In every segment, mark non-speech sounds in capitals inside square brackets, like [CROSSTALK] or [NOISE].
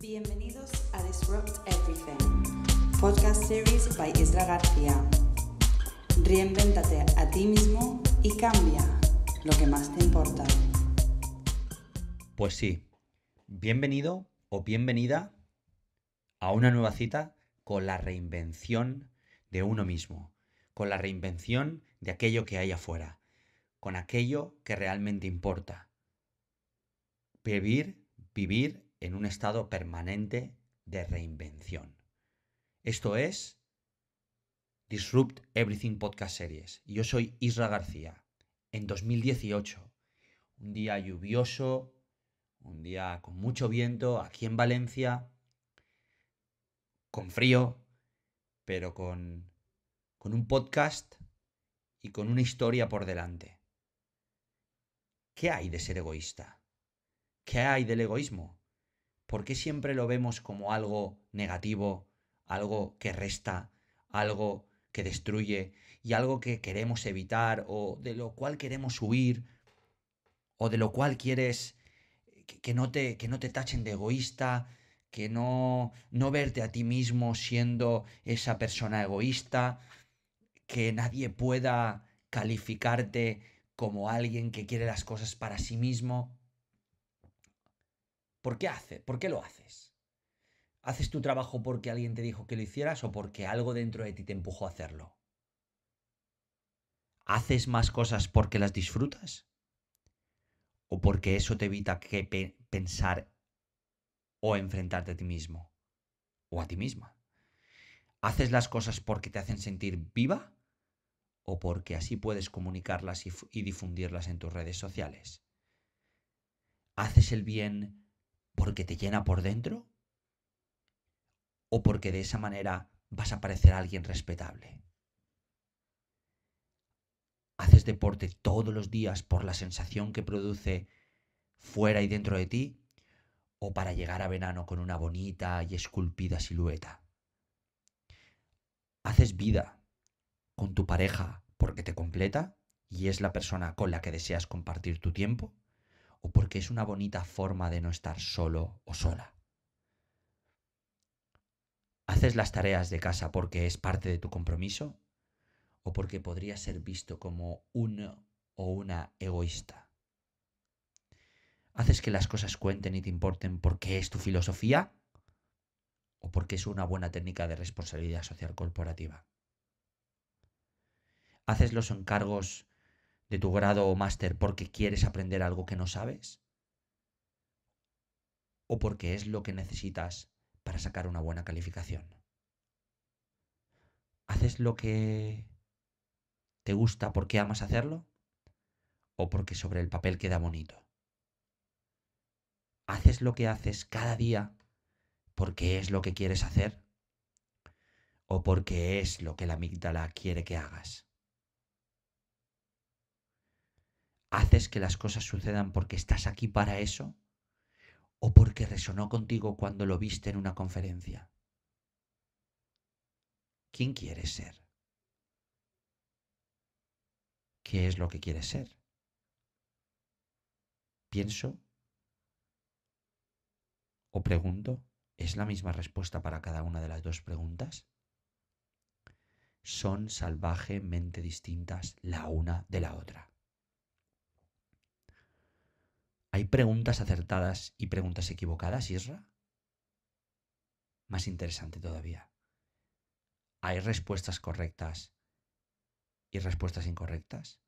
Bienvenidos a Disrupt Everything, podcast series by Isla García. Reinvéntate a ti mismo y cambia lo que más te importa. Pues sí, bienvenido o bienvenida a una nueva cita con la reinvención de uno mismo, con la reinvención de aquello que hay afuera, con aquello que realmente importa. Vivir, vivir en un estado permanente de reinvención. Esto es Disrupt Everything Podcast Series. yo soy Isra García. En 2018, un día lluvioso, un día con mucho viento, aquí en Valencia, con frío, pero con, con un podcast y con una historia por delante. ¿Qué hay de ser egoísta? ¿Qué hay del egoísmo? ¿por qué siempre lo vemos como algo negativo, algo que resta, algo que destruye y algo que queremos evitar o de lo cual queremos huir o de lo cual quieres eh, que, no, te, que no te tachen de egoísta, que no, no verte a ti mismo siendo esa persona egoísta, que nadie pueda calificarte como alguien que quiere las cosas para sí mismo. ¿Por qué hace? ¿Por qué lo haces? ¿Haces tu trabajo porque alguien te dijo que lo hicieras o porque algo dentro de ti te empujó a hacerlo? ¿Haces más cosas porque las disfrutas? ¿O porque eso te evita que pensar o enfrentarte a ti mismo? ¿O a ti misma? ¿Haces las cosas porque te hacen sentir viva? ¿O porque así puedes comunicarlas y difundirlas en tus redes sociales? ¿Haces el bien porque te llena por dentro o porque de esa manera vas a parecer alguien respetable. Haces deporte todos los días por la sensación que produce fuera y dentro de ti o para llegar a verano con una bonita y esculpida silueta. Haces vida con tu pareja porque te completa y es la persona con la que deseas compartir tu tiempo o porque es una bonita forma de no estar solo o sola. ¿Haces las tareas de casa porque es parte de tu compromiso o porque podría ser visto como un o una egoísta? ¿Haces que las cosas cuenten y te importen porque es tu filosofía o porque es una buena técnica de responsabilidad social corporativa? ¿Haces los encargos de tu grado o máster porque quieres aprender algo que no sabes? ¿O porque es lo que necesitas para sacar una buena calificación? ¿Haces lo que te gusta porque amas hacerlo? ¿O porque sobre el papel queda bonito? ¿Haces lo que haces cada día porque es lo que quieres hacer? ¿O porque es lo que la amígdala quiere que hagas? haces que las cosas sucedan porque estás aquí para eso o porque resonó contigo cuando lo viste en una conferencia? ¿Quién quieres ser? ¿Qué es lo que quieres ser? Pienso o pregunto. ¿Es la misma respuesta para cada una de las dos preguntas? Son salvajemente distintas la una de la otra. ¿Hay preguntas acertadas y preguntas equivocadas, Isra? Más interesante todavía. ¿Hay respuestas correctas y respuestas incorrectas?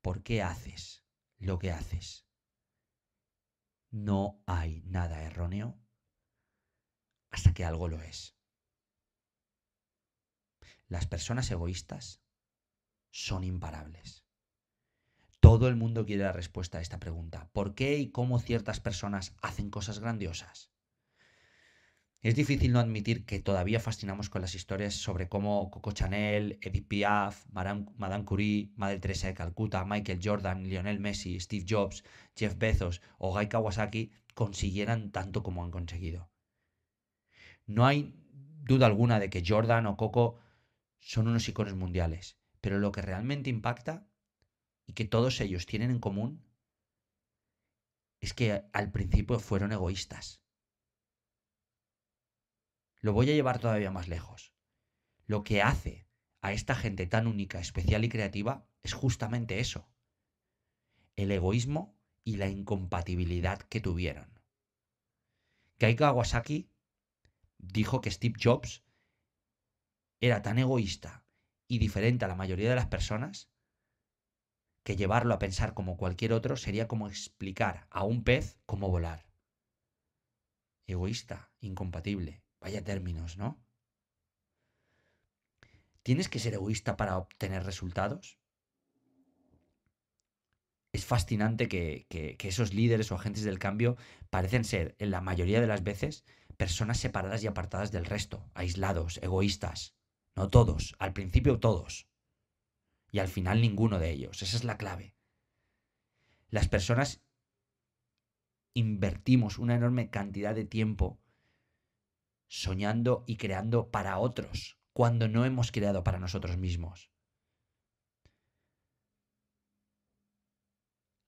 ¿Por qué haces lo que haces? No hay nada erróneo hasta que algo lo es. Las personas egoístas son imparables. Todo el mundo quiere la respuesta a esta pregunta. ¿Por qué y cómo ciertas personas hacen cosas grandiosas? Es difícil no admitir que todavía fascinamos con las historias sobre cómo Coco Chanel, Edith Piaf, Madame Curie, Madre Teresa de Calcuta, Michael Jordan, Lionel Messi, Steve Jobs, Jeff Bezos o Guy Kawasaki consiguieran tanto como han conseguido. No hay duda alguna de que Jordan o Coco son unos iconos mundiales, pero lo que realmente impacta y que todos ellos tienen en común es que al principio fueron egoístas. Lo voy a llevar todavía más lejos. Lo que hace a esta gente tan única, especial y creativa es justamente eso. El egoísmo y la incompatibilidad que tuvieron. Kai Kawasaki dijo que Steve Jobs era tan egoísta y diferente a la mayoría de las personas que llevarlo a pensar como cualquier otro sería como explicar a un pez cómo volar. Egoísta, incompatible. Vaya términos, ¿no? ¿Tienes que ser egoísta para obtener resultados? Es fascinante que, que, que, esos líderes o agentes del cambio parecen ser, en la mayoría de las veces, personas separadas y apartadas del resto, aislados, egoístas. No todos, al principio todos y al final ninguno de ellos. Esa es la clave. Las personas invertimos una enorme cantidad de tiempo soñando y creando para otros cuando no hemos creado para nosotros mismos.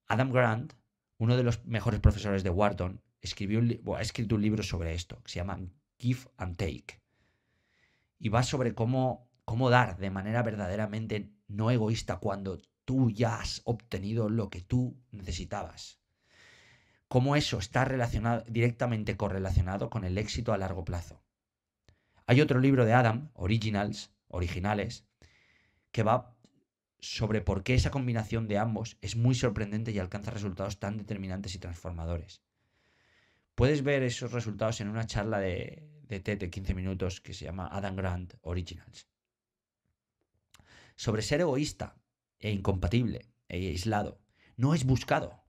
Adam Grant, uno de los mejores profesores de Wharton, escribió ha escrito un libro sobre esto, que se llama Give and Take. Y va sobre cómo, cómo dar de manera verdaderamente no egoísta cuando tú ya has obtenido lo que tú necesitabas. Cómo eso está relacionado, directamente correlacionado con el éxito a largo plazo. Hay otro libro de Adam, Originals, Originales, que va sobre por qué esa combinación de ambos es muy sorprendente y alcanza resultados tan determinantes y transformadores. Puedes ver esos resultados en una charla de, de de 15 minutos que se llama Adam Grant Originals sobre ser egoísta e incompatible e aislado. No es buscado.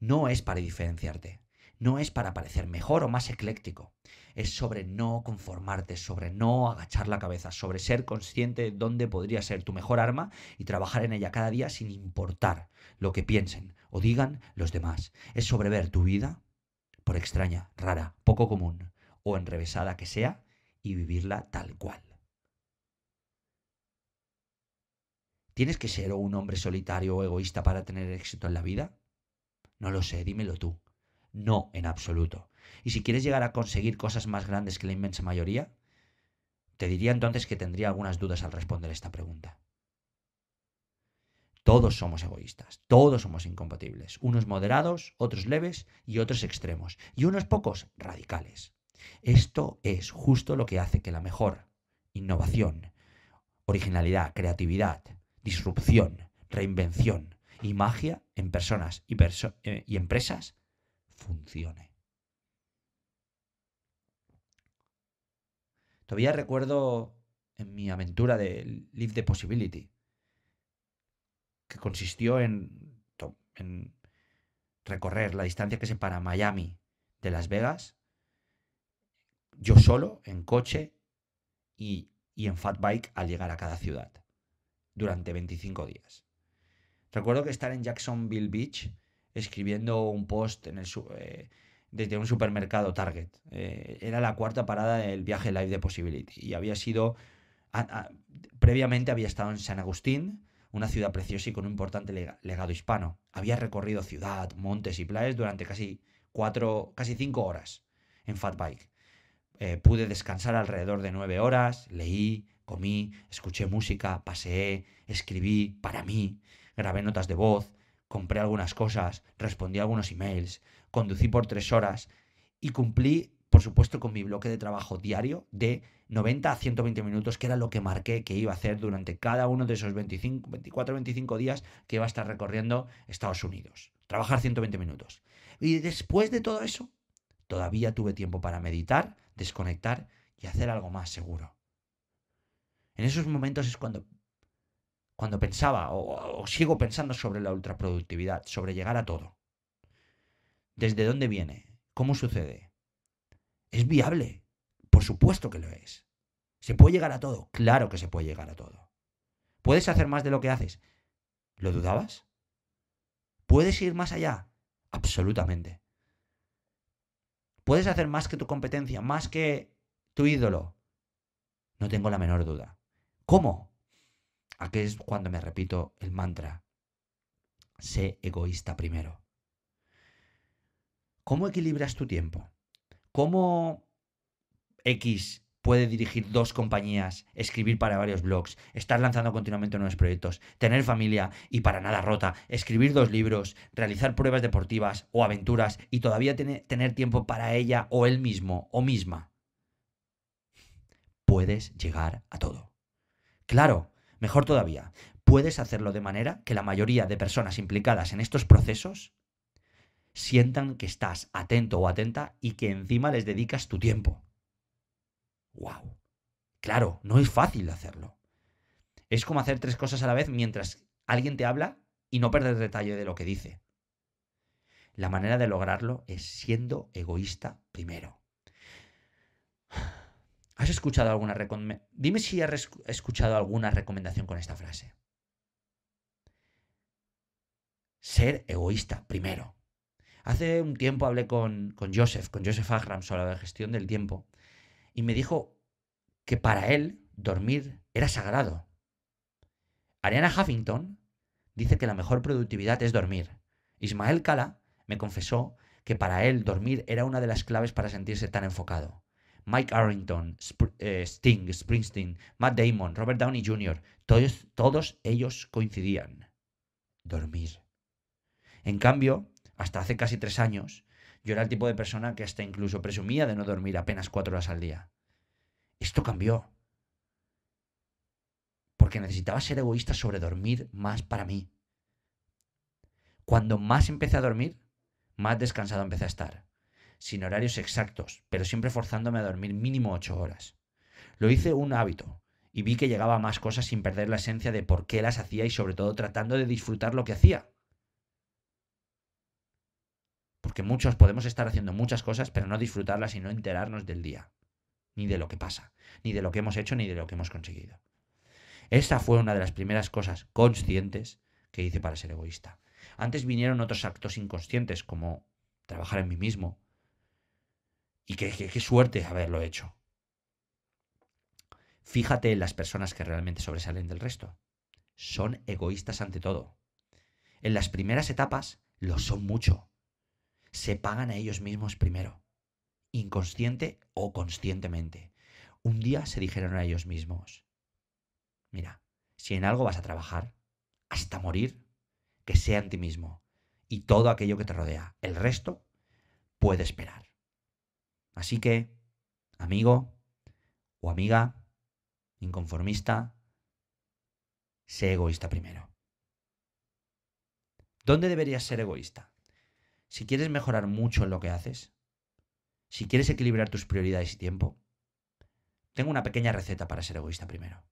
No es para diferenciarte. No es para parecer mejor o más ecléctico. Es sobre no conformarte, sobre no agachar la cabeza, sobre ser consciente de dónde podría ser tu mejor arma y trabajar en ella cada día sin importar lo que piensen o digan los demás. Es sobre ver tu vida, por extraña, rara, poco común o enrevesada que sea, y vivirla tal cual. ¿Tienes que ser un hombre solitario o egoísta para tener éxito en la vida? No lo sé, dímelo tú. No, en absoluto. Y si quieres llegar a conseguir cosas más grandes que la inmensa mayoría, te diría entonces que tendría algunas dudas al responder esta pregunta. Todos somos egoístas, todos somos incompatibles, unos moderados, otros leves y otros extremos, y unos pocos radicales. Esto es justo lo que hace que la mejor innovación, originalidad, creatividad, disrupción, reinvención y magia en personas eh, y, empresas funcione. Todavía recuerdo en mi aventura de Live the Possibility, que consistió en, en recorrer la distancia que separa Miami de Las Vegas, yo solo, en coche y, y en fat bike al llegar a cada ciudad durante 25 días. Recuerdo que estar en Jacksonville Beach escribiendo un post en el, eh, desde un supermercado Target. Eh, era la cuarta parada del viaje live de Possibility y había sido... previamente había estado en San Agustín, una ciudad preciosa y con un importante legado hispano. Había recorrido ciudad, montes y playas durante casi cuatro, casi cinco horas en Fatbike. bike. Eh, pude descansar alrededor de nueve horas, leí, Comí, escuché música, paseé, escribí para mí, grabé notas de voz, compré algunas cosas, respondí a algunos emails, conducí por tres horas y cumplí, por supuesto, con mi bloque de trabajo diario de 90 a 120 minutos, que era lo que marqué que iba a hacer durante cada uno de esos 25, 24, 25 días que iba a estar recorriendo Estados Unidos. Trabajar 120 minutos. Y después de todo eso, todavía tuve tiempo para meditar, desconectar y hacer algo más seguro. En esos momentos es cuando, cuando pensaba o, o sigo pensando sobre la ultraproductividad, sobre llegar a todo. ¿Desde dónde viene? ¿Cómo sucede? ¿Es viable? Por supuesto que lo es. ¿Se puede llegar a todo? Claro que se puede llegar a todo. ¿Puedes hacer más de lo que haces? ¿Lo dudabas? ¿Puedes ir más allá? Absolutamente. ¿Puedes hacer más que tu competencia, más que tu ídolo? No tengo la menor duda. ¿Cómo? Aquí es cuando me repito el mantra. Sé egoísta primero. ¿Cómo equilibras tu tiempo? ¿Cómo X puede dirigir dos compañías, escribir para varios blogs, estar lanzando continuamente nuevos proyectos, tener familia y para nada rota, escribir dos libros, realizar pruebas deportivas o aventuras y todavía tener tiempo para ella o él mismo o misma? Puedes llegar a todo. Claro, mejor todavía, puedes hacerlo de manera que la mayoría de personas implicadas en estos procesos sientan que estás atento o atenta y que encima les dedicas tu tiempo. ¡Wow! Claro, no es fácil hacerlo. Es como hacer tres cosas a la vez mientras alguien te habla y no perder detalle de lo que dice. La manera de lograrlo es siendo egoísta primero. ¿Has escuchado alguna recomendación? Dime si has escuchado alguna recomendación con esta frase. Ser egoísta, primero. Hace un tiempo hablé con, Joseph, con Joseph Agram sobre la gestión del tiempo, y me dijo que para él dormir era sagrado. Ariana Huffington dice que la mejor productividad es dormir. Ismael Cala me confesó que para él dormir era una de las claves para sentirse tan enfocado. Mike Arrington, eh, Sting, Springsteen, Matt Damon, Robert Downey Jr., todos, todos ellos coincidían. Dormir. En cambio, hasta hace casi tres años, yo era el tipo de persona que hasta incluso presumía de no dormir apenas cuatro horas al día. Esto cambió. Porque necesitaba ser egoísta sobre dormir más para mí. Cuando más empecé a dormir, más descansado empecé a estar sin horarios exactos, pero siempre forzándome a dormir mínimo ocho horas. Lo hice un hábito y vi que llegaba a más cosas sin perder la esencia de por qué las hacía y sobre todo tratando de disfrutar lo que hacía. Porque muchos podemos estar haciendo muchas cosas pero no disfrutarlas y no enterarnos del día, ni de lo que pasa, ni de lo que hemos hecho, ni de lo que hemos conseguido. Esta fue una de las primeras cosas conscientes que hice para ser egoísta. Antes vinieron otros actos inconscientes como trabajar en mí mismo, y qué, qué, suerte haberlo hecho. Fíjate en las personas que realmente sobresalen del resto. Son egoístas ante todo. En las primeras etapas lo son mucho. Se pagan a ellos mismos primero, inconsciente o conscientemente. Un día se dijeron a ellos mismos, mira, si en algo vas a trabajar, hasta morir, que sea en ti mismo y todo aquello que te rodea. El resto puede esperar. Así que, amigo o amiga, inconformista, sé egoísta primero. ¿Dónde deberías ser egoísta? Si quieres mejorar mucho en lo que haces, si quieres equilibrar tus prioridades y tiempo, tengo una pequeña receta para ser egoísta primero.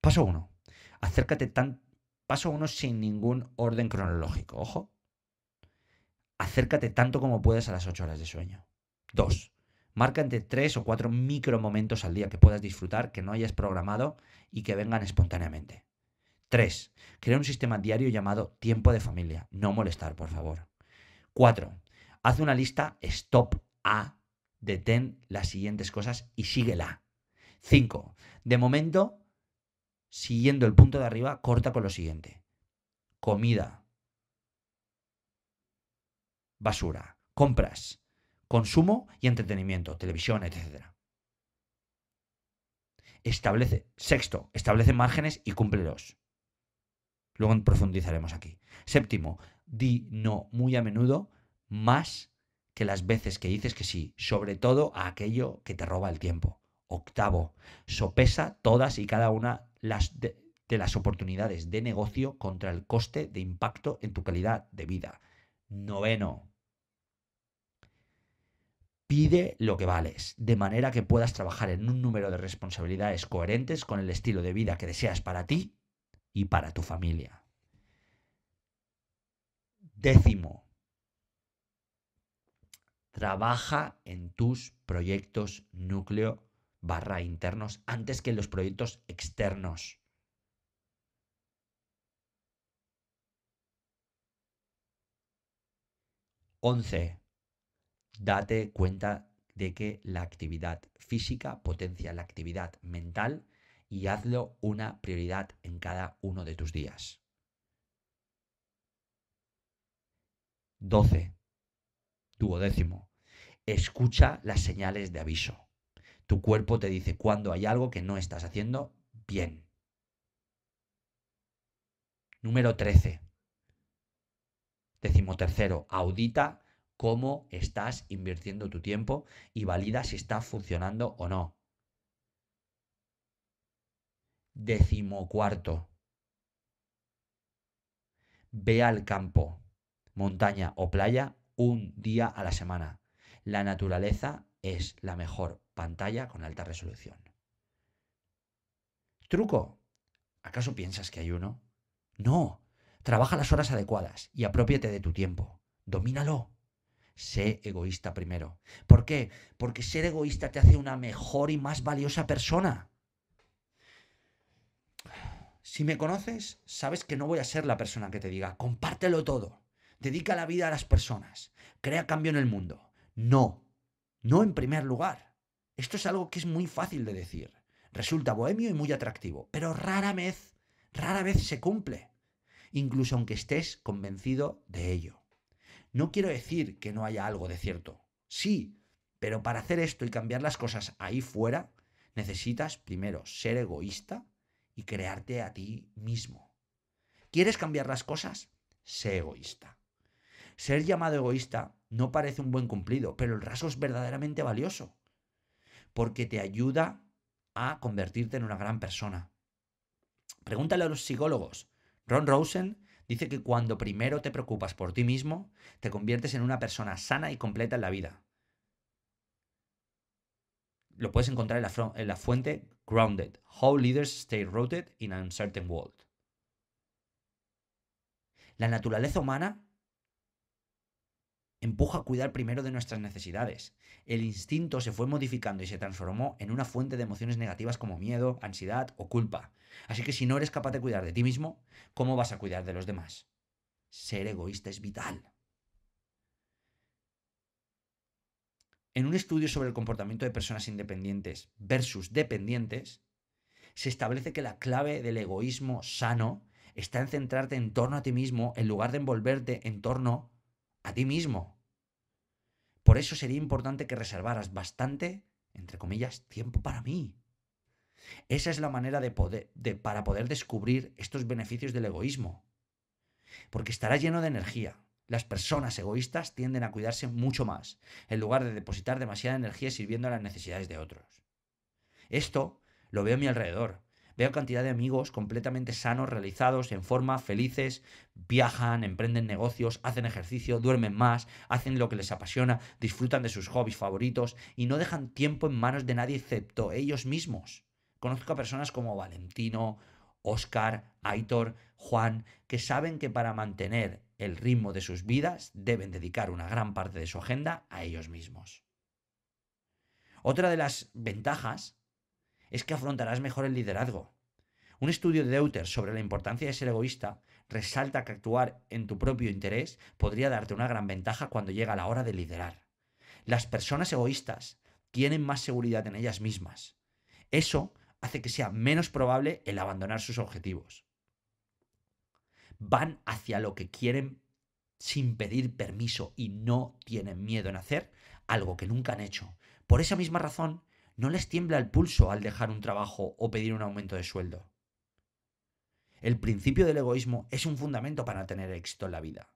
Paso 1. Acércate tan... Paso 1 sin ningún orden cronológico, ojo acércate tanto como puedas a las 8 horas de sueño. 2. marca entre 3 o 4 micro momentos al día que puedas disfrutar, que no hayas programado y que vengan espontáneamente. 3. Crea un sistema diario llamado tiempo de familia. No molestar, por favor. 4. Haz una lista stop a, detén las siguientes cosas y síguela. 5. De momento, siguiendo el punto de arriba, corta con lo siguiente. Comida, basura, compras, consumo y entretenimiento, televisión, etc. Establece, sexto, establece márgenes y cúmplelos. Luego profundizaremos aquí. Séptimo, di no muy a menudo más que las veces que dices que sí, sobre todo a aquello que te roba el tiempo. Octavo, sopesa todas y cada una de las oportunidades de negocio contra el coste de impacto en tu calidad de vida. Noveno. Pide lo que vales, de manera que puedas trabajar en un número de responsabilidades coherentes con el estilo de vida que deseas para ti y para tu familia. Décimo. Trabaja en tus proyectos núcleo barra internos antes que en los proyectos externos. 11. Date cuenta de que la actividad física potencia la actividad mental y hazlo una prioridad en cada uno de tus días. 12. décimo, Escucha las señales de aviso. Tu cuerpo te dice cuando hay algo que no estás haciendo bien. Número 13 tercero, audita cómo estás invirtiendo tu tiempo y valida si está funcionando o no. Decimocuarto, ve al campo, montaña o playa un día a la semana. La naturaleza es la mejor pantalla con alta resolución. Truco. ¿Acaso piensas que hay uno? No, Trabaja las horas adecuadas y apropiate de tu tiempo. Domínalo. Sé egoísta primero. ¿Por qué? Porque ser egoísta te hace una mejor y más valiosa persona. Si me conoces, sabes que no voy a ser la persona que te diga, compártelo todo, dedica la vida a las personas, crea cambio en el mundo. No, no en primer lugar. Esto es algo que es muy fácil de decir. Resulta bohemio y muy atractivo, pero rara vez, rara vez se cumple incluso aunque estés convencido de ello. No quiero decir que no haya algo de cierto. Sí, pero para hacer esto y cambiar las cosas ahí fuera, necesitas primero ser egoísta y crearte a ti mismo. ¿Quieres cambiar las cosas? Sé egoísta. Ser llamado egoísta no parece un buen cumplido, pero el rasgo es verdaderamente valioso, porque te ayuda a convertirte en una gran persona. Pregúntale a los psicólogos, Ron Rosen dice que cuando primero te preocupas por ti mismo, te conviertes en una persona sana y completa en la vida. Lo puedes encontrar en la, fuente Grounded, How Leaders Stay Rooted in an Uncertain World. La naturaleza humana empuja a cuidar primero de nuestras necesidades. El instinto se fue modificando y se transformó en una fuente de emociones negativas como miedo, ansiedad o culpa. Así que si no eres capaz de cuidar de ti mismo, ¿cómo vas a cuidar de los demás? Ser egoísta es vital. En un estudio sobre el comportamiento de personas independientes versus dependientes, se establece que la clave del egoísmo sano está en centrarte en torno a ti mismo en lugar de envolverte en torno a a ti mismo. Por eso sería importante que reservaras bastante, entre comillas, tiempo para mí. Esa es la manera de poder, para poder descubrir estos beneficios del egoísmo. Porque estará lleno de energía. Las personas egoístas tienden a cuidarse mucho más, en lugar de depositar demasiada energía sirviendo a las necesidades de otros. Esto lo veo a mi alrededor. Veo cantidad de amigos completamente sanos, realizados, en forma, felices, viajan, emprenden negocios, hacen ejercicio, duermen más, hacen lo que les apasiona, disfrutan de sus hobbies favoritos y no dejan tiempo en manos de nadie excepto ellos mismos. Conozco a personas como Valentino, Oscar, Aitor, Juan, que saben que para mantener el ritmo de sus vidas deben dedicar una gran parte de su agenda a ellos mismos. Otra de las ventajas es que afrontarás mejor el liderazgo. Un estudio de Deuter sobre la importancia de ser egoísta resalta que actuar en tu propio interés podría darte una gran ventaja cuando llega la hora de liderar. Las personas egoístas tienen más seguridad en ellas mismas. Eso hace que sea menos probable el abandonar sus objetivos. Van hacia lo que quieren sin pedir permiso y no tienen miedo en hacer algo que nunca han hecho. Por esa misma razón, no les tiembla el pulso al dejar un trabajo o pedir un aumento de sueldo. El principio del egoísmo es un fundamento para tener éxito en la vida.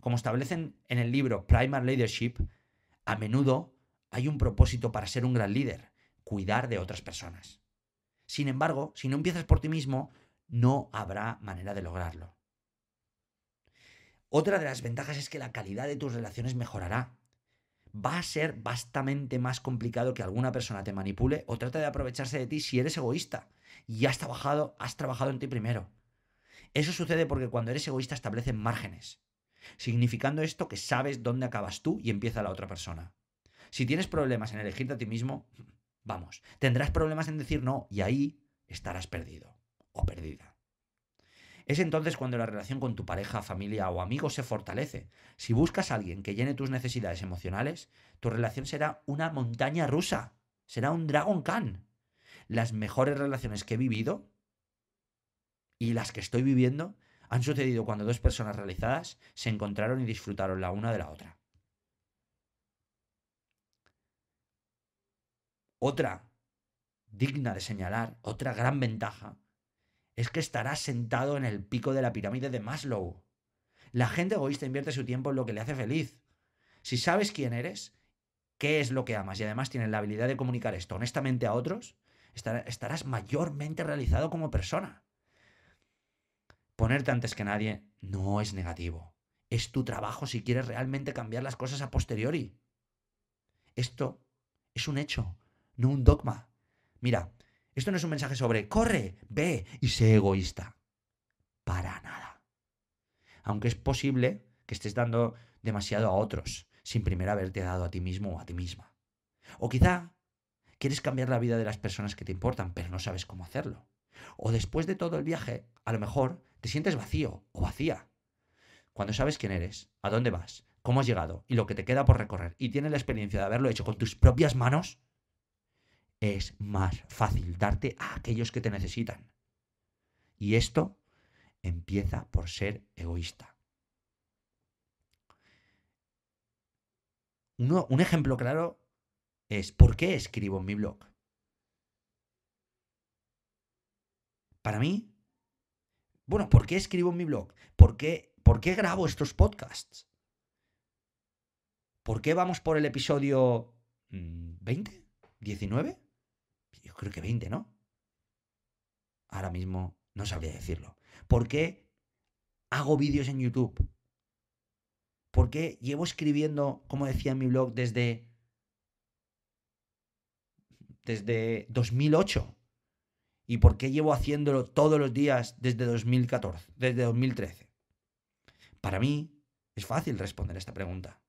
Como establecen en el libro Primar Leadership, a menudo hay un propósito para ser un gran líder, cuidar de otras personas. Sin embargo, si no empiezas por ti mismo, no habrá manera de lograrlo. Otra de las ventajas es que la calidad de tus relaciones mejorará va a ser bastante más complicado que alguna persona te manipule o trate de aprovecharse de ti si eres egoísta y has trabajado, has trabajado en ti primero. Eso sucede porque cuando eres egoísta establecen márgenes, significando esto que sabes dónde acabas tú y empieza la otra persona. Si tienes problemas en elegirte a ti mismo, vamos, tendrás problemas en decir no y ahí estarás perdido o perdida. Es entonces cuando la relación con tu pareja, familia o amigo se fortalece. Si buscas a alguien que llene tus necesidades emocionales, tu relación será una montaña rusa, será un Dragon Khan. Las mejores relaciones que he vivido y las que estoy viviendo han sucedido cuando dos personas realizadas se encontraron y disfrutaron la una de la otra. Otra digna de señalar, otra gran ventaja es que estarás sentado en el pico de la pirámide de Maslow. La gente egoísta invierte su tiempo en lo que le hace feliz. Si sabes quién eres, qué es lo que amas y además tienes la habilidad de comunicar esto honestamente a otros, estarás mayormente realizado como persona. Ponerte antes que nadie no es negativo. Es tu trabajo si quieres realmente cambiar las cosas a posteriori. Esto es un hecho, no un dogma. Mira, esto no es un mensaje sobre corre, ve y sé egoísta. Para nada. Aunque es posible que estés dando demasiado a otros sin primero haberte dado a ti mismo o a ti misma. O quizá quieres cambiar la vida de las personas que te importan, pero no sabes cómo hacerlo. O después de todo el viaje, a lo mejor te sientes vacío o vacía. Cuando sabes quién eres, a dónde vas, cómo has llegado y lo que te queda por recorrer y tienes la experiencia de haberlo hecho con tus propias manos, es más fácil darte a aquellos que te necesitan. Y esto empieza por ser egoísta. un ejemplo claro es ¿por qué escribo en mi blog? Para mí, bueno, ¿por qué escribo en mi blog? ¿Por qué, ¿Por qué grabo estos podcasts? ¿Por qué vamos por el episodio 20? Mm, ¿19? yo creo que 20, ¿no? Ahora mismo no sabría decirlo. ¿Por qué hago vídeos en YouTube? ¿Por qué llevo escribiendo, como decía en mi blog, desde, desde 2008? ¿Y por qué llevo haciéndolo todos los días desde 2014, desde 2013? Para mí es fácil responder esta pregunta.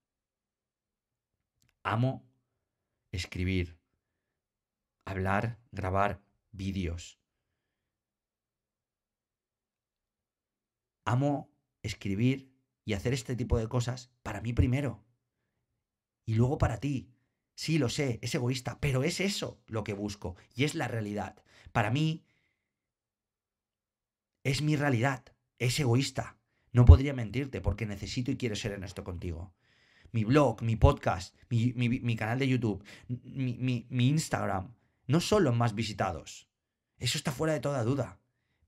Amo escribir, hablar, grabar vídeos. Amo escribir y hacer este tipo de cosas para mí primero. Y luego para ti. Sí, lo sé, es egoísta, pero es eso lo que busco y es la realidad. Para mí es mi realidad, es egoísta. No podría mentirte porque necesito y quiero ser honesto contigo. Mi blog, mi podcast, mi, canal de YouTube, mi, mi Instagram, no solo más visitados. Eso está fuera de toda duda.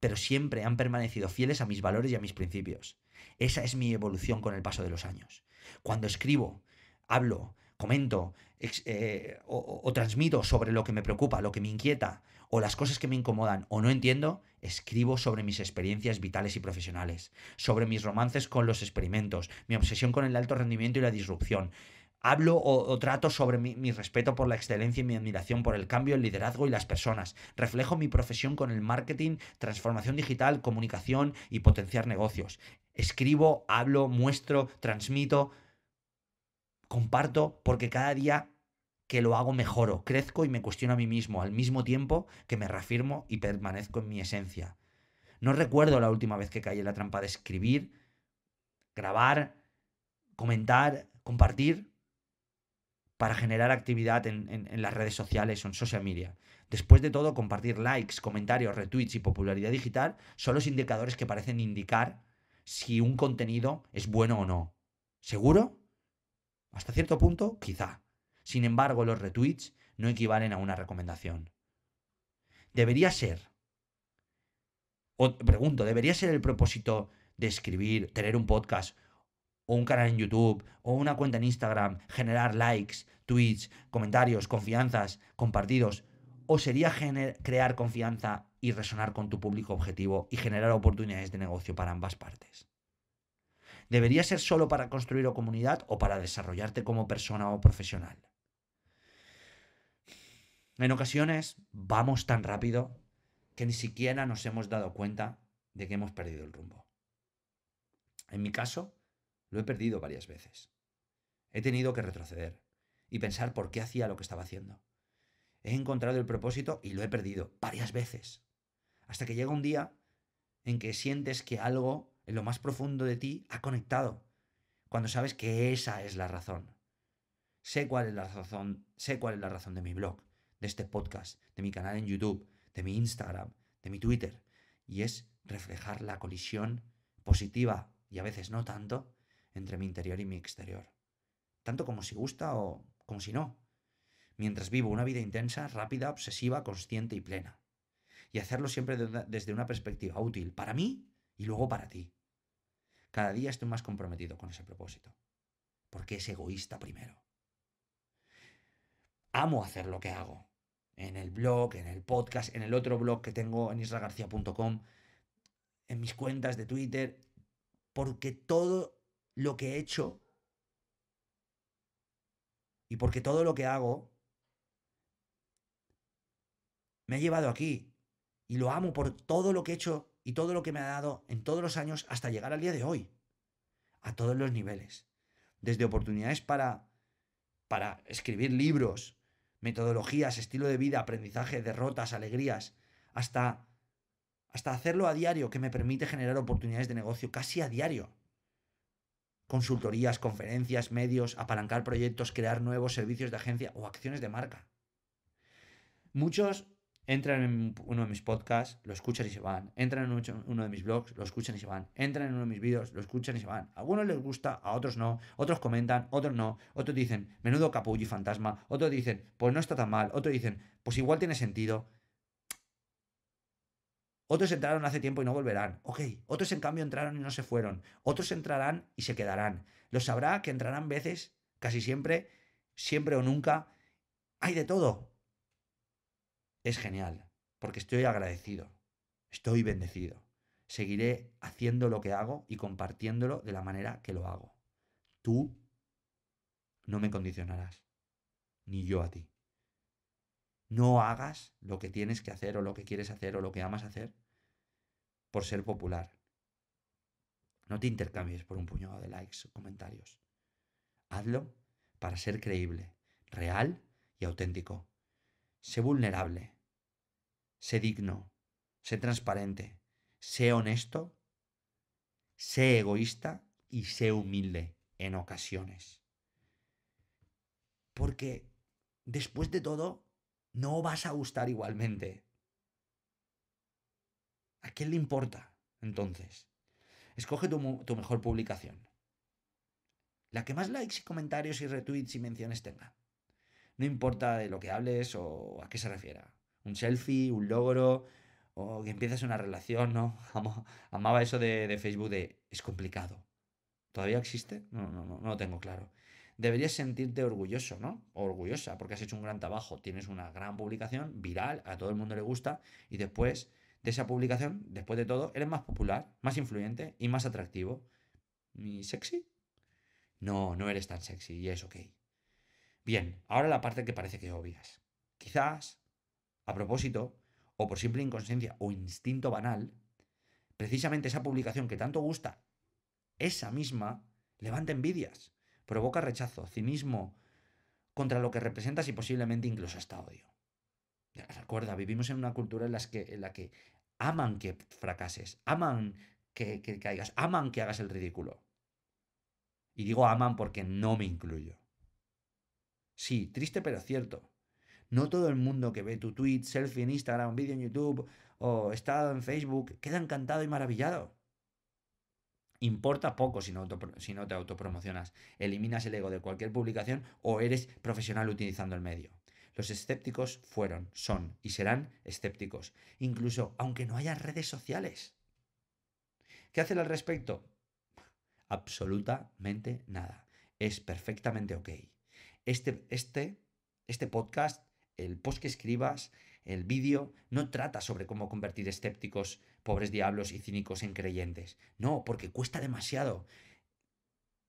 Pero siempre han permanecido fieles a mis valores y a mis principios. Esa es mi evolución con el paso de los años. Cuando escribo, hablo, comento eh, o transmito sobre lo que me preocupa, lo que me inquieta, o las cosas que me incomodan o no entiendo, escribo sobre mis experiencias vitales y profesionales, sobre mis romances con los experimentos, mi obsesión con el alto rendimiento y la disrupción, hablo o, trato sobre mi, respeto por la excelencia y mi admiración por el cambio, el liderazgo y las personas. Reflejo mi profesión con el marketing, transformación digital, comunicación y potenciar negocios. Escribo, hablo, muestro, transmito, comparto, porque cada día que lo hago mejoro, crezco y me cuestiono a mí mismo, al mismo tiempo que me reafirmo y permanezco en mi esencia. No recuerdo la última vez que caí en la trampa de escribir, grabar, comentar, compartir para generar actividad en, las redes sociales o en social media. Después de todo, compartir likes, comentarios, retweets y popularidad digital son los indicadores que parecen indicar si un contenido es bueno o no. ¿Seguro? Hasta cierto punto, quizá. Sin embargo, los retweets no equivalen a una recomendación. Debería ser, o pregunto, ¿debería ser el propósito de escribir, tener un podcast o un canal en YouTube o una cuenta en Instagram, generar likes, tweets, comentarios, confianzas, compartidos? ¿O sería crear confianza y resonar con tu público objetivo y generar oportunidades de negocio para ambas partes? ¿Debería ser solo para construir o comunidad o para desarrollarte como persona o profesional? En ocasiones vamos tan rápido que ni siquiera nos hemos dado cuenta de que hemos perdido el rumbo. En mi caso, lo he perdido varias veces. He tenido que retroceder, y pensar por qué hacía lo que estaba haciendo. He encontrado el propósito y lo he perdido varias veces. Hasta que llega un día en que sientes que algo en lo más profundo de ti ha conectado, cuando sabes que esa es la razón. Sé cuál es la razón, sé cuál es la razón de mi blog, de este podcast, de mi canal en YouTube, de mi Instagram, de mi Twitter, y es reflejar la colisión positiva y a veces no tanto entre mi interior y mi exterior. Tanto como si gusta o si no, mientras vivo una vida intensa, rápida, obsesiva, consciente y plena. Y hacerlo siempre desde una perspectiva útil para mí y luego para ti. Cada día estoy más comprometido con ese propósito, porque es egoísta primero. Amo hacer lo que hago. En el blog, en el podcast, en el otro blog que tengo en isragarcía.com, en mis cuentas de Twitter, porque todo lo que he hecho y porque todo lo que hago me ha llevado aquí y lo amo por todo lo que he hecho y todo lo que me ha dado en todos los años hasta llegar al día de hoy, a todos los niveles, desde oportunidades para para escribir libros, metodologías, estilo de vida, aprendizaje, derrotas, alegrías, hasta hasta hacerlo a diario que me permite generar oportunidades de negocio casi a diario consultorías, conferencias, medios, apalancar proyectos, crear nuevos servicios de agencia o acciones de marca. Muchos entran en uno de mis podcasts, lo escuchan y se van. Entran en uno de mis blogs, lo escuchan y se van. Entran en uno de mis vídeos, lo escuchan y se van. A algunos les gusta, a otros no. Otros comentan, otros no. Otros dicen, menudo capullo y fantasma. Otros dicen, pues no está tan mal. Otros dicen, pues igual tiene sentido. Otros entraron hace tiempo y no volverán. Ok. Otros en cambio entraron y no se fueron. Otros entrarán y se quedarán. Lo sabrá que entrarán veces, casi siempre, siempre o nunca. Hay de todo. Es genial, porque estoy agradecido. Estoy bendecido. Seguiré haciendo lo que hago y compartiéndolo de la manera que lo hago. Tú no me condicionarás, ni yo a ti no hagas lo que tienes que hacer o lo que quieres hacer o lo que amas hacer por ser popular. No te intercambies por un puñado de likes o comentarios. Hazlo para ser creíble, real y auténtico. Sé vulnerable, sé digno, sé transparente, sé honesto, sé egoísta y sé humilde en ocasiones. Porque después de todo, no vas a gustar igualmente. ¿A quién le importa entonces? Escoge tu, tu mejor publicación. La que más likes y comentarios y retweets y menciones tenga. No importa de lo que hables o a qué se refiera. Un selfie, un logro, o que empieces una relación, ¿no? [LAUGHS] amaba eso de, de, Facebook de es complicado. ¿Todavía existe? No, no, no, no lo tengo claro deberías sentirte orgulloso, ¿no? Orgullosa, porque has hecho un gran trabajo, tienes una gran publicación, viral, a todo el mundo le gusta, y después de esa publicación, después de todo, eres más popular, más influyente y más atractivo. ¿Y sexy? No, no eres tan sexy y es ok. Bien, ahora la parte que parece que obvias. Quizás, a propósito, o por simple inconsciencia o instinto banal, precisamente esa publicación que tanto gusta, esa misma, levanta envidias provoca rechazo, cinismo contra lo que representas y posiblemente incluso hasta odio. Recuerda, vivimos en una cultura en, las que, la que aman que fracases, aman que, caigas, aman que hagas el ridículo. Y digo aman porque no me incluyo. Sí, triste pero cierto. No todo el mundo que ve tu tweet, selfie en Instagram, vídeo en YouTube o estado en Facebook queda encantado y maravillado importa poco si no, te autopromocionas, eliminas el ego de cualquier publicación o eres profesional utilizando el medio. Los escépticos fueron, son y serán escépticos, incluso aunque no haya redes sociales. ¿Qué hacen al respecto? Absolutamente nada. Es perfectamente ok. Este, este, este podcast, el post que escribas, el vídeo no trata sobre cómo convertir escépticos, pobres diablos y cínicos en creyentes. No, porque cuesta demasiado.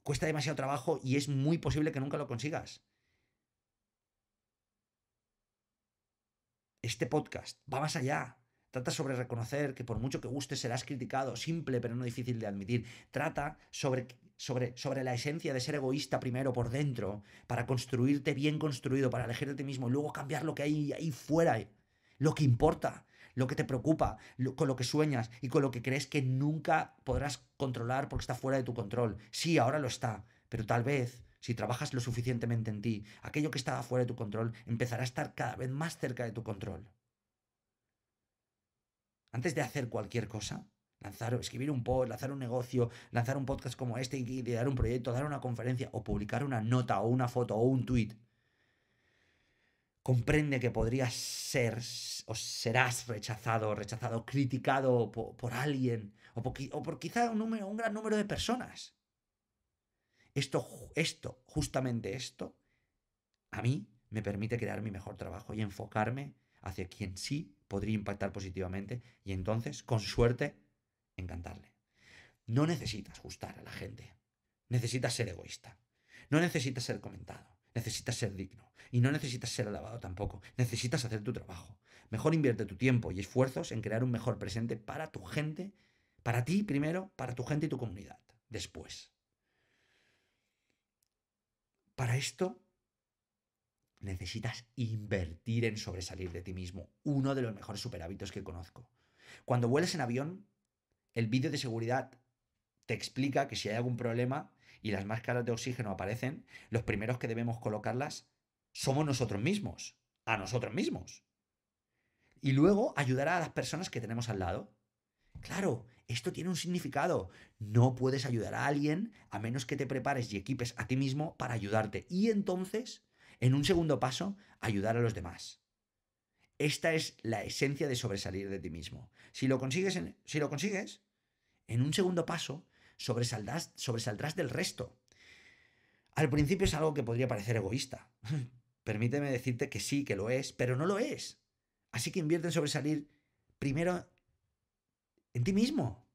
Cuesta demasiado trabajo y es muy posible que nunca lo consigas. Este podcast va más allá. Trata sobre reconocer que por mucho que guste serás criticado, simple pero no difícil de admitir. Trata sobre, sobre, sobre la esencia de ser egoísta primero por dentro, para construirte bien construido, para elegir de ti mismo y luego cambiar lo que hay ahí fuera lo que importa, lo que te preocupa, con lo que sueñas y con lo que crees que nunca podrás controlar porque está fuera de tu control. Sí, ahora lo está, pero tal vez si trabajas lo suficientemente en ti, aquello que estaba fuera de tu control empezará a estar cada vez más cerca de tu control. Antes de hacer cualquier cosa, lanzar, escribir un post, lanzar un negocio, lanzar un podcast como este y, un proyecto, dar una conferencia o publicar una nota o una foto o un tweet, comprende que podrías ser o serás rechazado, rechazado, criticado por, alguien o por, quizá un, un gran número de personas. Esto, esto, justamente esto, a mí me permite crear mi mejor trabajo y enfocarme hacia quien sí podría impactar positivamente y entonces, con suerte, encantarle. No necesitas gustar a la gente, necesitas ser egoísta, no necesitas ser comentado necesitas ser digno. Y no necesitas ser alabado tampoco, necesitas hacer tu trabajo. Mejor invierte tu tiempo y esfuerzos en crear un mejor presente para tu gente, para ti primero, para tu gente y tu comunidad después. Para esto necesitas invertir en sobresalir de ti mismo, uno de los mejores superhábitos que conozco. Cuando vuelas en avión, el vídeo de seguridad te explica que si hay algún problema, y las máscaras de oxígeno aparecen, los primeros que debemos colocarlas somos nosotros mismos, a nosotros mismos. Y luego ayudar a las personas que tenemos al lado. Claro, esto tiene un significado. No puedes ayudar a alguien a menos que te prepares y equipes a ti mismo para ayudarte. Y entonces, en un segundo paso, ayudar a los demás. Esta es la esencia de sobresalir de ti mismo. Si lo consigues, en, si lo consigues, en un segundo paso sobresaldrás, del resto. Al principio es algo que podría parecer egoísta. [LAUGHS] Permíteme decirte que sí, que lo es, pero no lo es. Así que invierte en sobresalir primero en ti mismo.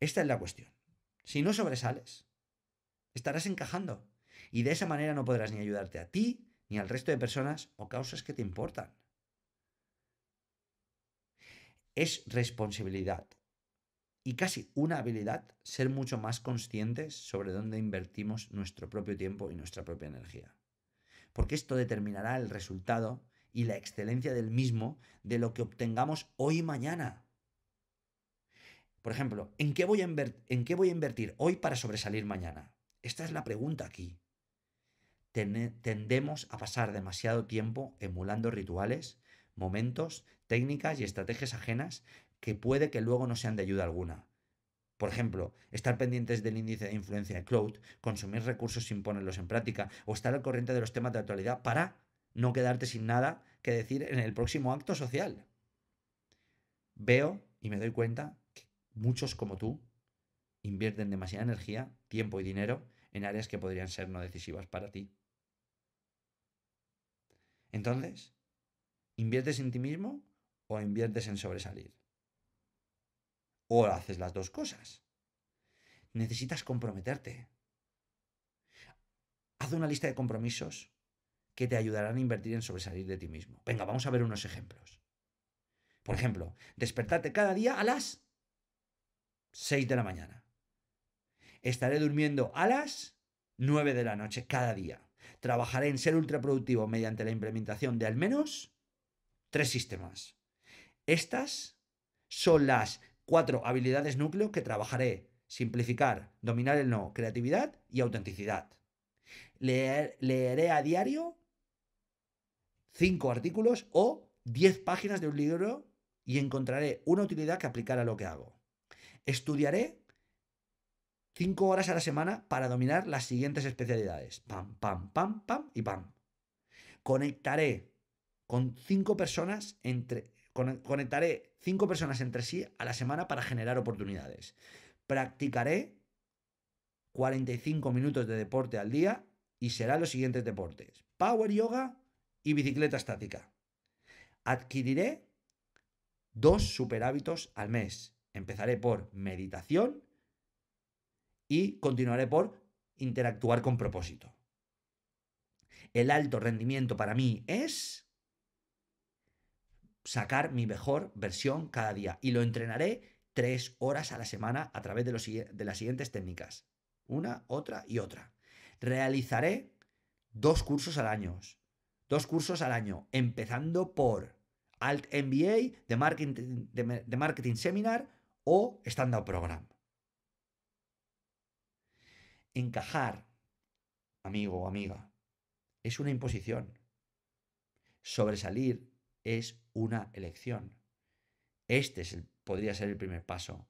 Esta es la cuestión. Si no sobresales, estarás encajando y de esa manera no podrás ni ayudarte a ti, ni al resto de personas o causas que te importan. Es responsabilidad y casi una habilidad ser mucho más conscientes sobre dónde invertimos nuestro propio tiempo y nuestra propia energía. Porque esto determinará el resultado y la excelencia del mismo de lo que obtengamos hoy y mañana. Por ejemplo, ¿en qué voy a, en qué voy a invertir hoy para sobresalir mañana? Esta es la pregunta aquí. tendemos a pasar demasiado tiempo emulando rituales, momentos, técnicas y estrategias ajenas que puede que luego no sean de ayuda alguna. Por ejemplo, estar pendientes del índice de influencia de Cloud, consumir recursos sin ponerlos en práctica o estar al corriente de los temas de actualidad para no quedarte sin nada que decir en el próximo acto social. Veo y me doy cuenta que muchos como tú invierten demasiada energía, tiempo y dinero en áreas que podrían ser no decisivas para ti. Entonces, ¿inviertes en ti mismo o inviertes en sobresalir? o haces las dos cosas. Necesitas comprometerte. Haz una lista de compromisos que te ayudarán a invertir en sobresalir de ti mismo. Venga, vamos a ver unos ejemplos. Por ejemplo, despertarte cada día a las 6 de la mañana. Estaré durmiendo a las 9 de la noche cada día. Trabajaré en ser ultraproductivo mediante la implementación de al menos tres sistemas. Estas son las Cuatro habilidades núcleo que trabajaré. Simplificar, dominar el no, creatividad y autenticidad. leeré a diario cinco artículos o diez páginas de un libro y encontraré una utilidad que aplicar a lo que hago. Estudiaré cinco horas a la semana para dominar las siguientes especialidades. Pam, pam, pam, pam y pam. Conectaré con cinco personas entre... Conectaré cinco personas entre sí a la semana para generar oportunidades. Practicaré 45 minutos de deporte al día y serán los siguientes deportes. Power yoga y bicicleta estática. Adquiriré dos super hábitos al mes. Empezaré por meditación y continuaré por interactuar con propósito. El alto rendimiento para mí es sacar mi mejor versión cada día y lo entrenaré tres horas a la semana a través de, los, de las siguientes técnicas. Una, otra y otra. Realizaré dos cursos al año. Dos cursos al año, empezando por Alt MBA, de Marketing, de, marketing Seminar o Stand Program. Encajar, amigo o amiga, es una imposición. Sobresalir es una elección. Este podría ser el primer paso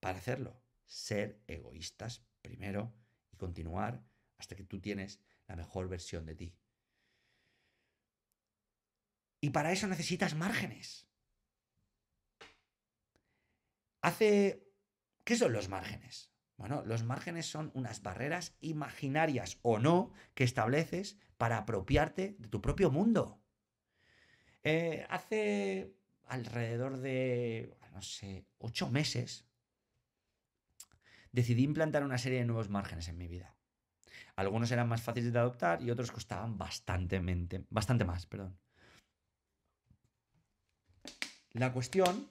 para hacerlo. Ser egoístas primero y continuar hasta que tú tienes la mejor versión de ti. Y para eso necesitas márgenes. Hace... ¿Qué son los márgenes? Bueno, los márgenes son unas barreras imaginarias o no que estableces para apropiarte de tu propio mundo. Eh, hace alrededor de, no sé, ocho meses, decidí implantar una serie de nuevos márgenes en mi vida. Algunos eran más fáciles de adoptar y otros costaban bastante, bastante más. Perdón. La cuestión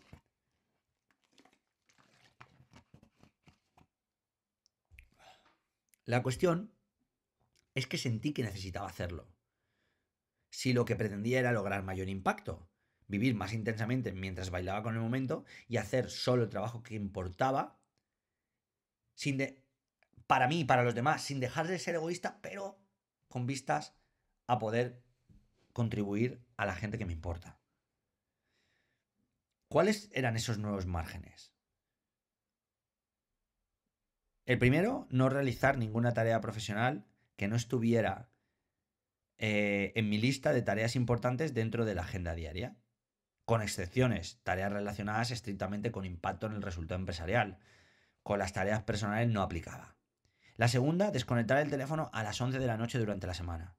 La cuestión es que sentí que necesitaba hacerlo si lo que pretendía era lograr mayor impacto, vivir más intensamente mientras bailaba con el momento y hacer solo el trabajo que importaba, sin de, para mí y para los demás, sin dejar de ser egoísta, pero con vistas a poder contribuir a la gente que me importa. ¿Cuáles eran esos nuevos márgenes? El primero, no realizar ninguna tarea profesional que no estuviera eh, en mi lista de tareas importantes dentro de la agenda diaria, con excepciones, tareas relacionadas estrictamente con impacto en el resultado empresarial. Con las tareas personales no aplicadas La segunda, desconectar el teléfono a las 11 de la noche durante la semana.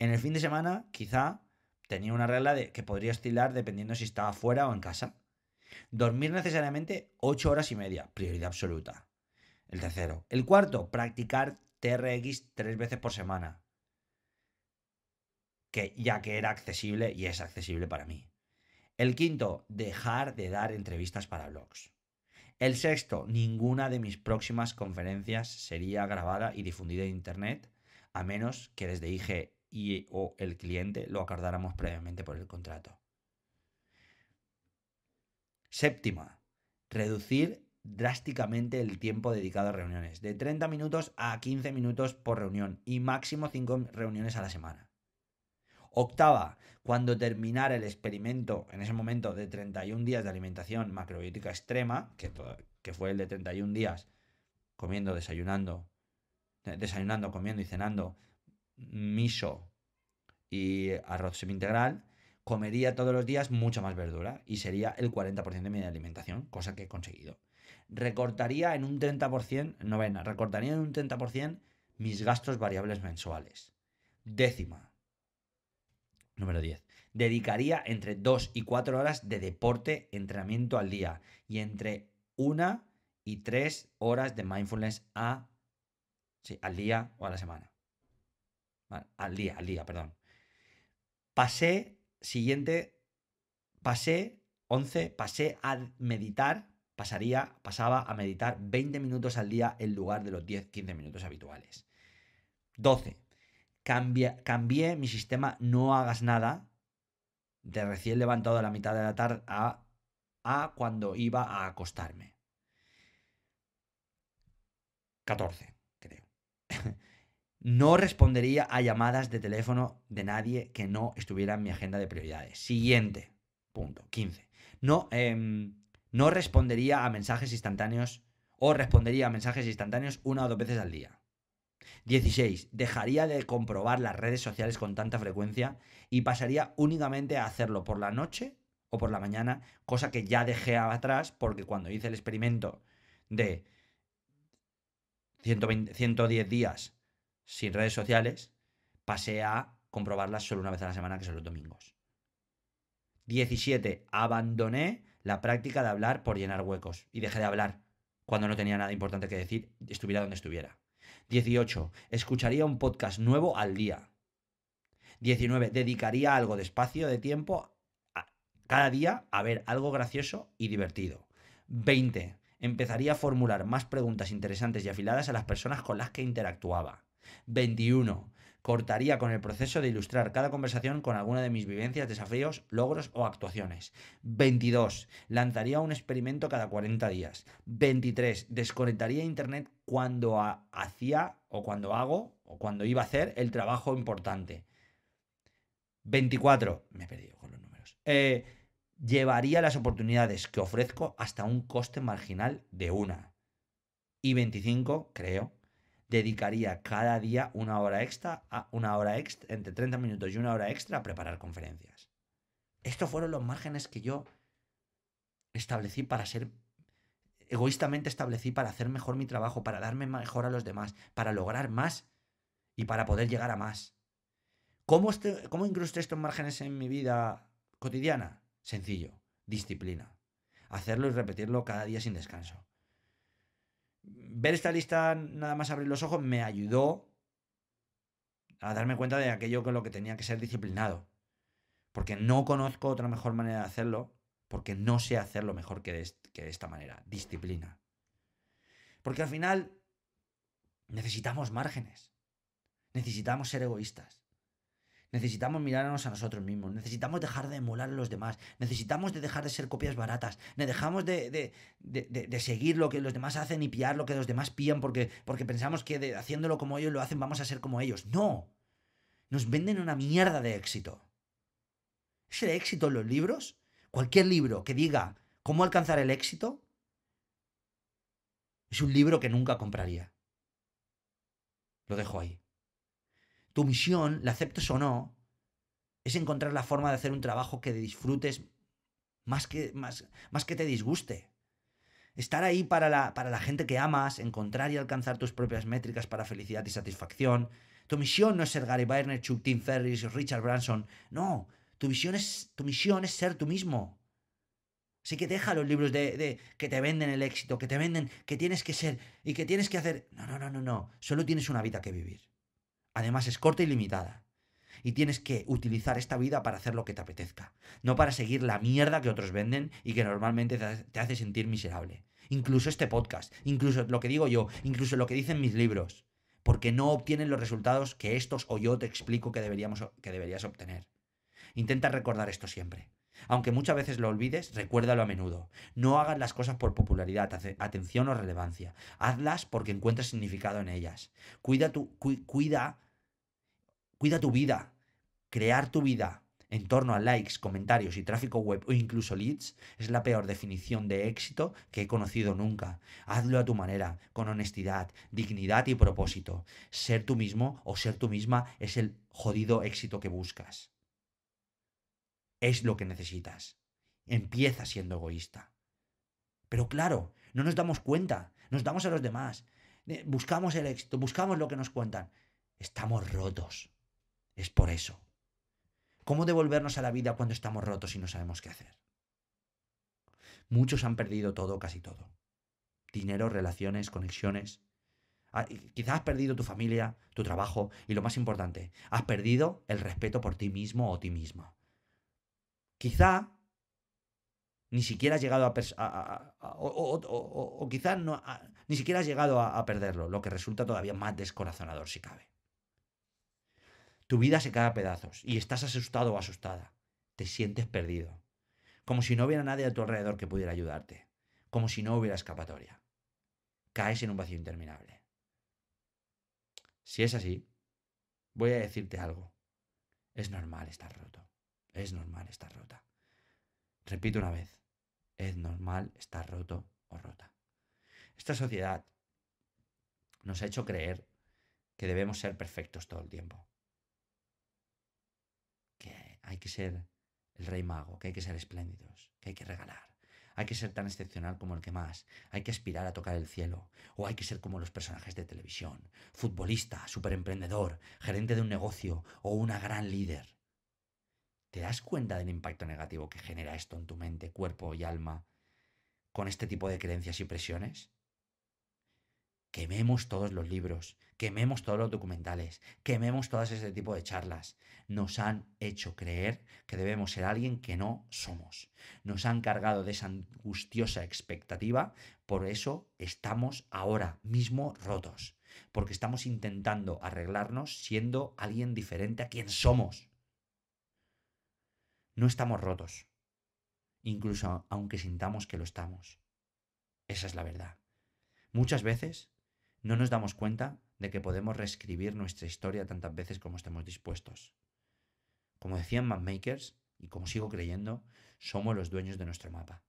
En el fin de semana, quizá tenía una regla de que podría oscilar dependiendo si estaba fuera o en casa. Dormir necesariamente 8 horas y media, prioridad absoluta. El tercero. El cuarto, practicar TRX tres veces por semana que ya que era accesible y es accesible para mí. El quinto, dejar de dar entrevistas para blogs. El sexto, ninguna de mis próximas conferencias sería grabada y difundida en Internet, a menos que desde IG y o el cliente lo acordáramos previamente por el contrato. Séptima, reducir drásticamente el tiempo dedicado a reuniones, de 30 minutos a 15 minutos por reunión y máximo 5 reuniones a la semana. Octava, cuando terminara el experimento, en ese momento, de 31 días de alimentación macrobiótica extrema, que, que fue el de 31 días, comiendo, desayunando, desayunando, comiendo y cenando miso y arroz integral, comería todos los días mucha más verdura y sería el 40% de mi alimentación, cosa que he conseguido. Recortaría en un 30%, novena, recortaría en un 30% mis gastos variables mensuales. Décima, Número 10. Dedicaría entre 2 y 4 horas de deporte, entrenamiento al día y entre 1 y 3 horas de mindfulness a, al día o a la semana. al día, al día, perdón. Pasé, siguiente, pasé, 11, pasé a meditar, pasaría, pasaba a meditar 20 minutos al día en lugar de los 10-15 minutos habituales. 12 cambié mi sistema no hagas nada de recién levantado a la mitad de la tarde a, cuando iba a acostarme. 14, creo. [LAUGHS] no respondería a llamadas de teléfono de nadie que no estuviera en mi agenda de prioridades. Siguiente, punto, 15. No, em, no respondería a mensajes instantáneos o respondería a mensajes instantáneos una o dos veces al día. 16. Dejaría de comprobar las redes sociales con tanta frecuencia y pasaría únicamente a hacerlo por la noche o por la mañana, cosa que ya dejé atrás porque cuando hice el experimento de 110 días sin redes sociales, pasé a comprobarlas solo una vez a la semana, que son los domingos. 17. Abandoné la práctica de hablar por llenar huecos y dejé de hablar cuando no tenía nada importante que decir, estuviera donde estuviera. 18. Escucharía un podcast nuevo al día. 19. Dedicaría algo de espacio, de tiempo, cada día a ver algo gracioso y divertido. 20. Empezaría a formular más preguntas interesantes y afiladas a las personas con las que interactuaba. 21. Cortaría con el proceso de ilustrar cada conversación con alguna de mis vivencias, desafíos, logros o actuaciones. 22. Lanzaría un experimento cada 40 días. 23. Desconectaría Internet cuando hacía o cuando hago o cuando iba a hacer el trabajo importante. 24. Me he perdido con los números. Eh, llevaría las oportunidades que ofrezco hasta un coste marginal de una. Y 25, creo, dedicaría cada día una hora extra, una hora extra, entre 30 minutos y una hora extra a preparar conferencias. Estos fueron los márgenes que yo establecí para ser, egoístamente establecí para hacer mejor mi trabajo, para darme mejor a los demás, para lograr más y para poder llegar a más. ¿Cómo, este, cómo incrusté estos márgenes en mi vida cotidiana? Sencillo, disciplina. Hacerlo y repetirlo cada día sin descanso ver esta lista, nada más abrir los ojos, me ayudó a darme cuenta de aquello con lo que tenía que ser disciplinado. Porque no conozco otra mejor manera de hacerlo, porque no sé hacerlo mejor que de, que de esta manera. Disciplina. Porque al final necesitamos márgenes. Necesitamos ser egoístas. Necesitamos mirarnos a nosotros mismos, necesitamos dejar de emular a los demás, necesitamos de dejar de ser copias baratas, dejamos de, seguir lo que los demás hacen y pillar lo que los demás pillan porque, porque pensamos que haciéndolo como ellos lo hacen vamos a ser como ellos. No, nos venden una mierda de éxito. ¿Es éxito en los libros? Cualquier libro que diga cómo alcanzar el éxito es un libro que nunca compraría. Lo dejo ahí. Tu misión, la aceptes o no, es encontrar la forma de hacer un trabajo que disfrutes más que, más, más que te disguste. Estar ahí para la, para la gente que amas, encontrar y alcanzar tus propias métricas para felicidad y satisfacción. Tu misión no es ser Gary Vaynerchuk, Tim Ferriss, Richard Branson. No, tu, es, tu misión es ser tú mismo. Así que deja los libros de, que te venden el éxito, que te venden que tienes que ser y que tienes que hacer. No, no, no, no, no. Solo tienes una vida que vivir. Además es corta y limitada. Y tienes que utilizar esta vida para hacer lo que te apetezca, no para seguir la mierda que otros venden y que normalmente te hace sentir miserable. Incluso este podcast, incluso lo que digo yo, incluso lo que dicen mis libros, porque no obtienen los resultados que estos o yo te explico que, deberíamos, que deberías obtener. Intenta recordar esto siempre. Aunque muchas veces lo olvides, recuérdalo a menudo. No hagas las cosas por popularidad, atención o relevancia. Hazlas porque encuentras significado en ellas. Cuida, tu, cuida Cuida tu vida. Crear tu vida en torno a likes, comentarios y tráfico web o incluso leads es la peor definición de éxito que he conocido nunca. Hazlo a tu manera, con honestidad, dignidad y propósito. Ser tú mismo o ser tú misma es el jodido éxito que buscas. Es lo que necesitas. Empieza siendo egoísta. Pero claro, no nos damos cuenta, nos damos a los demás. Eh, buscamos el éxito, buscamos lo que nos cuentan. Estamos rotos es por eso. ¿Cómo devolvernos a la vida cuando estamos rotos y no sabemos qué hacer? Muchos han perdido todo, casi todo. Dinero, relaciones, conexiones. Ah, quizás has perdido tu familia, tu trabajo y lo más importante, has perdido el respeto por ti mismo o ti misma. Quizá ni siquiera has llegado a... o, o quizás no, ni siquiera has llegado a perderlo, lo que resulta todavía más descorazonador si cabe. Tu vida se cae a pedazos y estás asustado o asustada. Te sientes perdido. Como si no hubiera nadie a tu alrededor que pudiera ayudarte. Como si no hubiera escapatoria. Caes en un vacío interminable. Si es así, voy a decirte algo. Es normal estar roto. Es normal estar rota. Repito una vez. Es normal estar roto o rota. Esta sociedad nos ha hecho creer que debemos ser perfectos todo el tiempo hay que ser el rey mago, que hay que ser espléndidos, que hay que regalar. Hay que ser tan excepcional como el que más. Hay que aspirar a tocar el cielo. O hay que ser como los personajes de televisión. Futbolista, superemprendedor, gerente de un negocio o una gran líder. ¿Te das cuenta del impacto negativo que genera esto en tu mente, cuerpo y alma con este tipo de creencias y presiones? Quememos todos los libros, quememos todos los documentales, quememos todas ese tipo de charlas. Nos han hecho creer que debemos ser alguien que no somos. Nos han cargado de esa angustiosa expectativa, por eso estamos ahora mismo rotos, porque estamos intentando arreglarnos siendo alguien diferente a quien somos. No estamos rotos, incluso aunque sintamos que lo estamos. Esa es la verdad. Muchas veces no nos damos cuenta de que podemos reescribir nuestra historia tantas veces como estemos dispuestos. Como decían mapmakers, y como sigo creyendo, somos los dueños de nuestro mapa.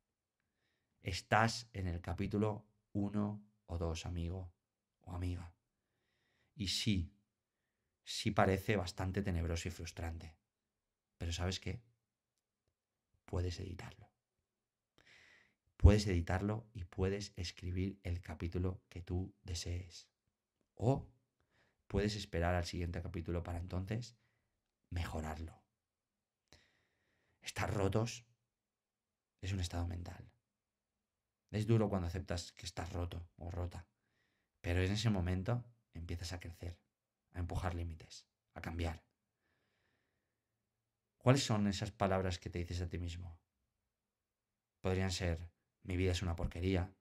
Estás en el capítulo 1 o 2, amigo o amiga. Y sí, sí parece bastante tenebroso y frustrante. Pero ¿sabes qué? Puedes editarlo puedes editarlo y puedes escribir el capítulo que tú desees. O puedes esperar al siguiente capítulo para entonces mejorarlo. Estar rotos es un estado mental. Es duro cuando aceptas que estás roto o rota, pero en ese momento empiezas a crecer, a empujar límites, a cambiar. ¿Cuáles son esas palabras que te dices a ti mismo? Podrían ser, mi vida es una porquería,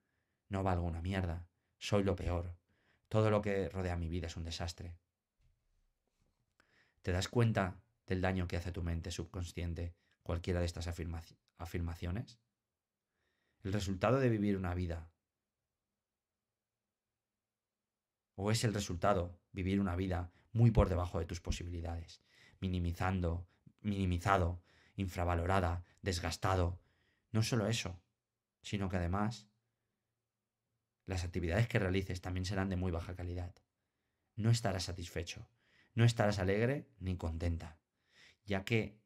no valgo una mierda, soy lo peor, todo lo que rodea mi vida es un desastre. ¿Te das cuenta del daño que hace tu mente subconsciente cualquiera de estas afirmaciones? El resultado de vivir una vida. O es el resultado vivir una vida muy por debajo de tus posibilidades, minimizando, minimizado, infravalorada, desgastado. No solo eso, sino que además las actividades que realices también serán de muy baja calidad. No estarás satisfecho, no estarás alegre ni contenta, ya que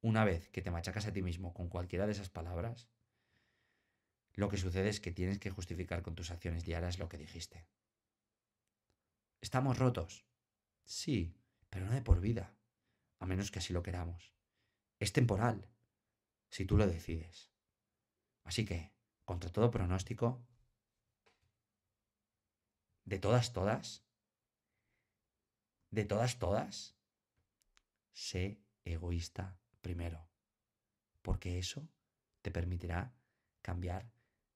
una vez que te machacas a ti mismo con cualquiera de esas palabras, lo que sucede es que tienes que justificar con tus acciones diarias lo que dijiste. ¿Estamos rotos? Sí, pero no de por vida, a menos que así lo queramos. Es temporal, si tú lo decides. Así que, contra todo pronóstico, de todas, todas, de todas, todas, sé egoísta primero, porque eso te permitirá cambiar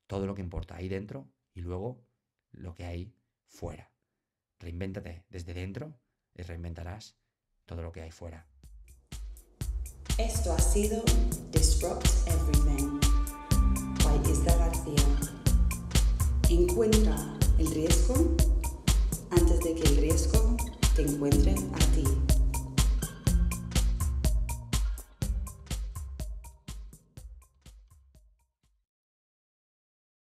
todo lo que importa ahí dentro y luego lo que hay fuera. Reinvéntate desde dentro y reinventarás todo lo que hay fuera. Esto ha sido Disrupt Everything. Esta García. Encuentra el riesgo antes de que el riesgo te encuentre a ti.